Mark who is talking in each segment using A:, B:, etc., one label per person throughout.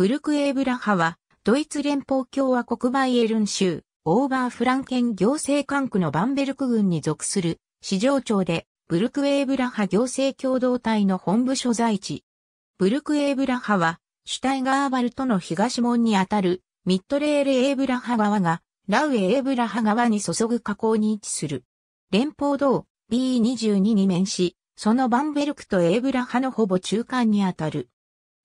A: ブルクエーブラハは、ドイツ連邦共和国バイエルン州、オーバーフランケン行政管区のバンベルク郡に属する、市場長で、ブルクエーブラハ行政共同体の本部所在地。ブルクエーブラハは、シュタイガーバルトの東門にあたる、ミッドレールエーブラハ側が、ラウエーブラハ側に注ぐ河口に位置する。連邦道 B22 に面し、そのバンベルクとエーブラハのほぼ中間にあたる。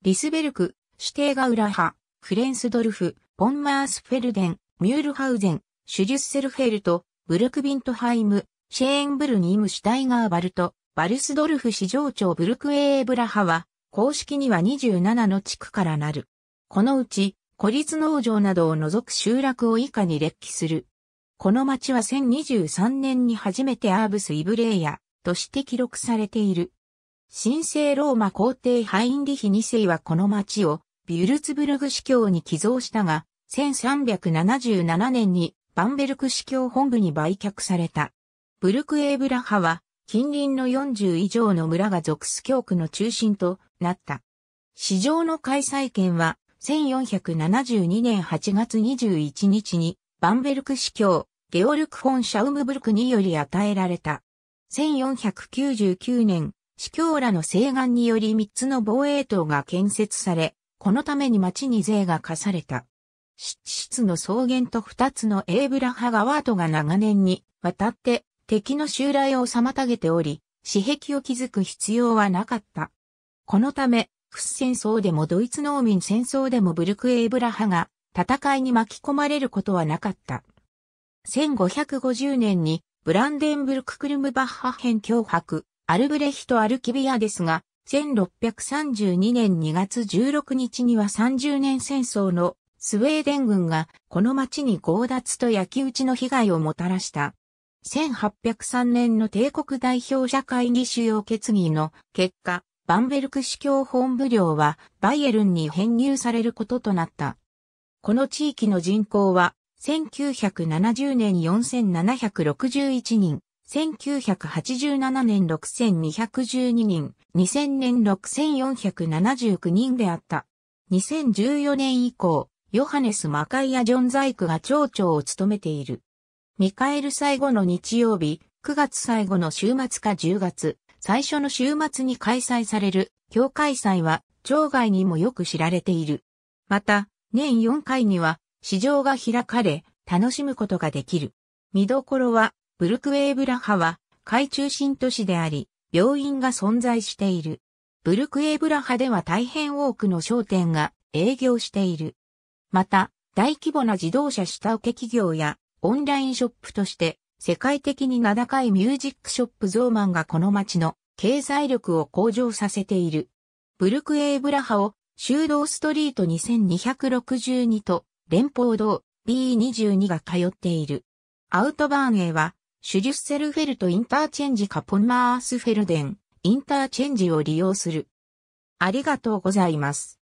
A: リスベルク、指定がラ派、フレンスドルフ、ポンマースフェルデン、ミュールハウゼン、シュリュッセルフェルト、ブルクビントハイム、シェーンブルニムシュタイガーバルト、バルスドルフ市場長ブルクエーブラハは、公式には27の地区からなる。このうち、孤立農場などを除く集落を以下に列記する。この町は1023年に初めてアーブス・イブレイヤとして記録されている。神聖ローマ皇帝ハインリヒ2世はこの町をビュルツブルグ司教に寄贈したが、1377年にバンベルク司教本部に売却された。ブルクエーブラハは近隣の40以上の村が属す教区の中心となった。市場の開催権は1472年8月21日にバンベルク司教ゲオルク・フォン・シャウムブルクにより与えられた。1499年、司教らの請願により3つの防衛塔が建設され、このために町に税が課された。湿地質の草原と二つのエーブラハ川跡が長年にわたって敵の襲来を妨げており、私壁を築く必要はなかった。このため、フス戦争でもドイツ農民戦争でもブルクエーブラハが戦いに巻き込まれることはなかった。1550年にブランデンブルククルムバッハ編脅迫、アルブレヒト・アルキビアですが、1632年2月16日には30年戦争のスウェーデン軍がこの町に強奪と焼き討ちの被害をもたらした。1803年の帝国代表者会議主要決議の結果、バンベルク市教本部領はバイエルンに編入されることとなった。この地域の人口は1970年4761人、1987年6212人、2000年6479人であった。2014年以降、ヨハネス・マカイア・ジョン・ザイクが町長を務めている。ミカエル最後の日曜日、9月最後の週末か10月、最初の週末に開催される、教会祭は、町外にもよく知られている。また、年4回には、市場が開かれ、楽しむことができる。見どころは、ブルクウェーブラハは、海中心都市であり、病院が存在している。ブルクウェーブラハでは大変多くの商店が営業している。また、大規模な自動車下請け企業や、オンラインショップとして、世界的に名高いミュージックショップゾーマンがこの街の経済力を向上させている。ブルクウェーブラハを修道ストリート2262と連邦道 B22 が通っている。アウトバーンへはシュリュッセルフェルトインターチェンジカポンマースフェルデンインターチェンジを利用する。ありがとうございます。